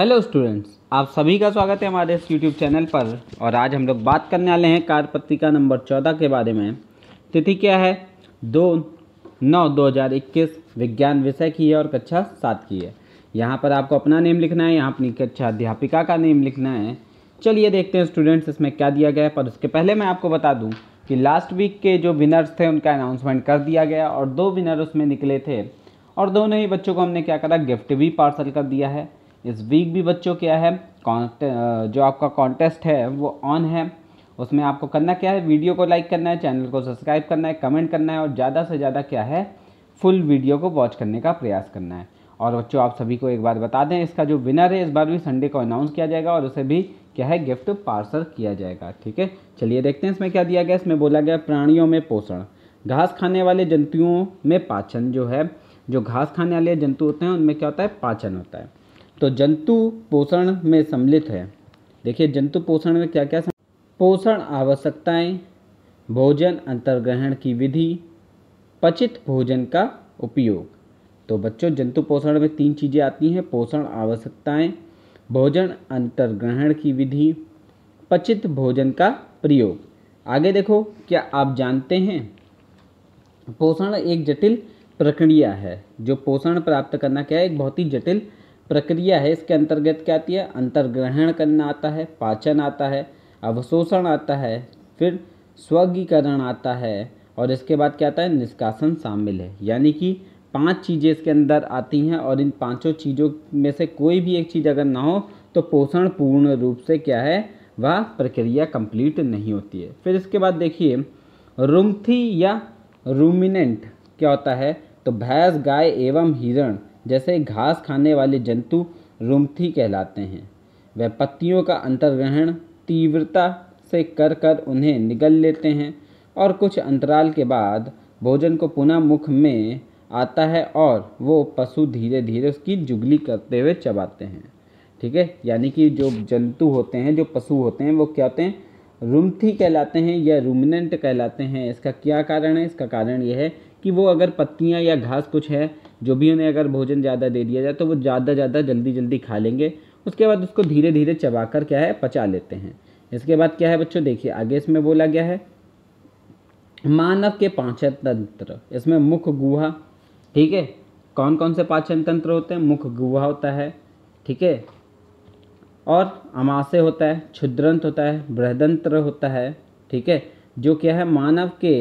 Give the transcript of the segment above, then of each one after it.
hello students आप सभी का स्वागत है हमारे इस यूट्यूब चैनल पर और आज हम लोग बात करने वाले हैं कार पत्रिका नंबर चौदह के बारे में तिथि क्या है दो नौ दो हज़ार इक्कीस विज्ञान विषय की है और कक्षा सात की है यहाँ पर आपको अपना नेम लिखना है यहाँ अपनी कक्षा अध्यापिका का नेम लिखना है चलिए देखते हैं स्टूडेंट्स इसमें क्या दिया गया है पर उसके पहले मैं आपको बता दूँ कि लास्ट वीक के जो विनर्स थे उनका अनाउंसमेंट कर दिया गया और दो विनर उसमें निकले थे और दोनों ही बच्चों को हमने क्या करा गिफ्ट भी पार्सल कर दिया है इस वीक भी बच्चों क्या है जो आपका कॉन्टेस्ट है वो ऑन है उसमें आपको करना क्या है वीडियो को लाइक करना है चैनल को सब्सक्राइब करना है कमेंट करना है और ज़्यादा से ज़्यादा क्या है फुल वीडियो को वॉच करने का प्रयास करना है और बच्चों आप सभी को एक बार बता दें इसका जो विनर है इस बार भी संडे को अनाउंस किया जाएगा और उसे भी क्या है गिफ्ट पार्सल किया जाएगा ठीक है चलिए देखते हैं इसमें क्या दिया गया इसमें बोला गया प्राणियों में पोषण घास खाने वाले जंतुओं में पाचन जो है जो घास खाने वाले जंतु होते हैं उनमें क्या होता है पाचन होता है तो जंतु पोषण में सम्मिलित है देखिए जंतु पोषण में क्या क्या पोषण आवश्यकताएं भोजन अंतर्ग्रहण की विधि पचित भोजन का उपयोग तो बच्चों जंतु पोषण में तीन चीज़ें आती हैं पोषण आवश्यकताएं भोजन अंतर्ग्रहण की विधि पचित भोजन का प्रयोग आगे देखो क्या आप जानते हैं पोषण एक जटिल प्रक्रिया है जो पोषण प्राप्त करना क्या है एक बहुत ही जटिल प्रक्रिया है इसके अंतर्गत क्या आती है अंतर्ग्रहण करना आता है पाचन आता है अवशोषण आता है फिर स्वर्गीकरण आता है और इसके बाद क्या आता है निष्कासन शामिल है यानी कि पांच चीज़ें इसके अंदर आती हैं और इन पांचों चीज़ों में से कोई भी एक चीज़ अगर ना हो तो पोषण पूर्ण रूप से क्या है वह प्रक्रिया कंप्लीट नहीं होती है फिर इसके बाद देखिए रुमथी या रूमिनेंट क्या होता है तो भैंस गाय एवं हिरण जैसे घास खाने वाले जंतु रुमथी कहलाते हैं वह पत्तियों का अंतर्ग्रहण तीव्रता से कर कर उन्हें निगल लेते हैं और कुछ अंतराल के बाद भोजन को पुनः मुख में आता है और वो पशु धीरे धीरे उसकी जुगली करते हुए चबाते हैं ठीक है यानी कि जो जंतु होते हैं जो पशु होते हैं वो क्या होते हैं रुमथी कहलाते हैं या रूमिनेंट कहलाते हैं इसका क्या कारण है इसका कारण यह है कि वो अगर पत्तियाँ या घास कुछ है जो भी उन्हें अगर भोजन ज़्यादा दे दिया जाए तो वो ज़्यादा ज़्यादा जल्दी जल्दी खा लेंगे उसके बाद उसको धीरे धीरे चबा कर क्या है पचा लेते हैं इसके बाद क्या है बच्चों देखिए आगे इसमें बोला गया है मानव के पाचन तंत्र इसमें मुख गुहा ठीक है कौन कौन से पाचन तंत्र होते हैं मुख गुहा होता है ठीक है और अमाशय होता है क्षुद्रंत होता है बृहदंत्र होता है ठीक है जो क्या है मानव के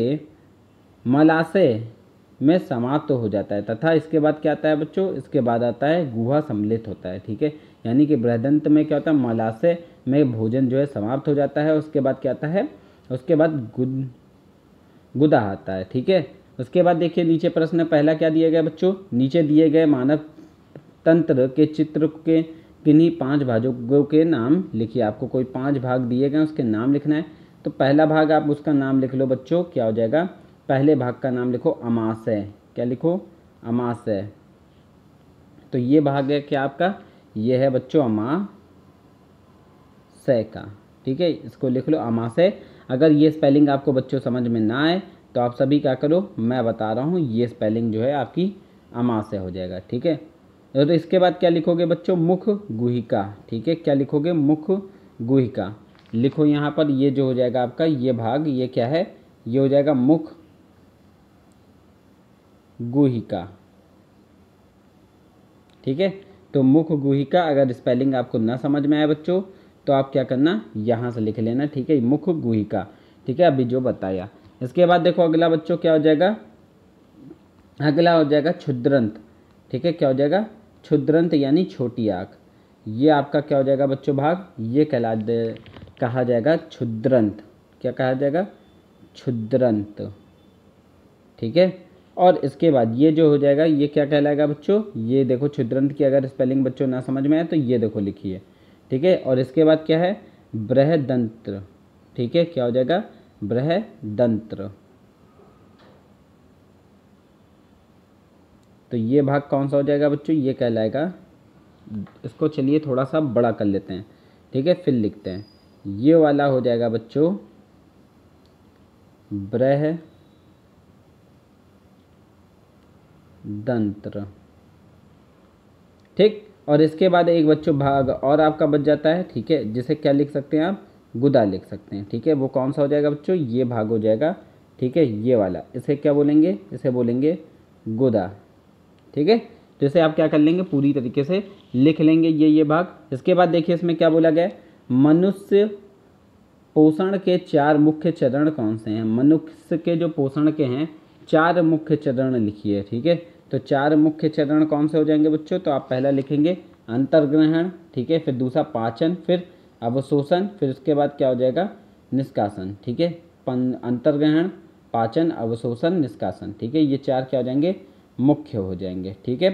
मलाशय में समाप्त हो जाता है तथा इसके बाद क्या आता है बच्चों इसके बाद आता है गुहा सम्मिलित होता है ठीक है यानी कि बृहदंत में क्या होता है मलाशय में भोजन जो है समाप्त हो जाता है उसके बाद क्या आता है उसके बाद गुद गुदा आता है ठीक है उसके बाद देखिए नीचे प्रश्न पहला क्या दिया गया बच्चों नीचे दिए गए मानव तंत्र के चित्र के किन्हीं पांच भागों के नाम लिखिए आपको कोई पांच भाग दिए गए उसके नाम लिखना है तो पहला भाग आप उसका नाम लिख लो बच्चों क्या हो जाएगा पहले भाग का नाम लिखो अमाशय क्या लिखो अमाशय तो ये भाग है क्या आपका ये है बच्चों अमाशय का ठीक है इसको लिख लो अमाशय अगर ये स्पेलिंग आपको बच्चों समझ में ना आए तो आप सभी क्या करो मैं बता रहा हूँ ये स्पेलिंग जो है आपकी अमाशय हो जाएगा ठीक है तो इसके बाद क्या लिखोगे बच्चों मुख गुहिका ठीक है क्या लिखोगे मुख गुहिका लिखो यहाँ पर ये जो हो जाएगा आपका ये भाग ये क्या है ये हो जाएगा मुख गुहिका ठीक है तो मुख गुहिका अगर स्पेलिंग आपको ना समझ में आए बच्चों तो आप क्या करना यहाँ से लिख लेना ठीक है मुख गुहिका ठीक है अभी जो बताया इसके बाद देखो अगला बच्चों क्या हो जाएगा अगला हो जाएगा क्षुद्रंत ठीक है क्या हो जाएगा क्षुद्रंत यानी छोटी आँख ये आपका क्या हो जाएगा बच्चों भाग ये कहला कहा जाएगा क्षुद्रंत क्या कहा जाएगा क्षुद्रंत ठीक है और इसके बाद ये जो हो जाएगा ये क्या कहलाएगा बच्चों ये देखो क्षुद्रंत की अगर स्पेलिंग बच्चों ना समझ में आए तो ये देखो लिखिए ठीक है और इसके बाद क्या है बृहदंत्र ठीक है क्या हो जाएगा बृहदंत्र तो ये भाग कौन सा हो जाएगा बच्चों ये कहलाएगा इसको चलिए थोड़ा सा बड़ा कर लेते हैं ठीक है फिर लिखते हैं ये वाला हो जाएगा बच्चों बृह दंत्र ठीक और इसके बाद एक बच्चों भाग और आपका बच जाता है ठीक है जिसे क्या लिख सकते हैं आप गुदा लिख सकते हैं ठीक है वो कौन सा हो जाएगा बच्चों ये भाग हो जाएगा ठीक है ये वाला इसे क्या बोलेंगे इसे बोलेंगे गुदा ठीक है इसे आप क्या कर लेंगे पूरी तरीके से लिख लेंगे ये ये भाग इसके बाद देखिए इसमें क्या बोला गया मनुष्य पोषण के चार मुख्य चरण कौन से हैं मनुष्य के जो पोषण के हैं चार मुख्य चरण लिखिए ठीक है तो चार मुख्य चरण कौन से हो जाएंगे बच्चों तो आप पहला लिखेंगे अंतर्ग्रहण ठीक है फिर दूसरा पाचन फिर अवशोषण फिर उसके बाद क्या हो जाएगा निष्कासन ठीक है अंतर्ग्रहण पाचन अवशोषण निष्कासन ठीक है ये चार क्या हो जाएंगे मुख्य हो जाएंगे ठीक है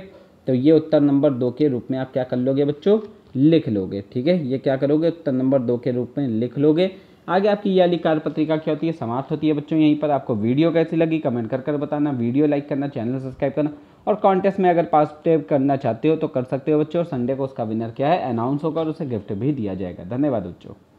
तो ये उत्तर नंबर दो के रूप में आप क्या कर लोगे बच्चों लिख लोगे ठीक है ये क्या करोगे उत्तर नंबर दो के रूप में लिख लोगे आगे आपकी ये अली कार्य पत्रिका क्या होती है समाप्त होती है बच्चों यहीं पर आपको वीडियो कैसी लगी कमेंट कर कर बताना वीडियो लाइक करना चैनल सब्सक्राइब करना और कॉन्टेस्ट में अगर पार्टिसिपेट करना चाहते हो तो कर सकते हो बच्चों और संडे को उसका विनर क्या है अनाउंस होगा और उसे गिफ्ट भी दिया जाएगा धन्यवाद बच्चों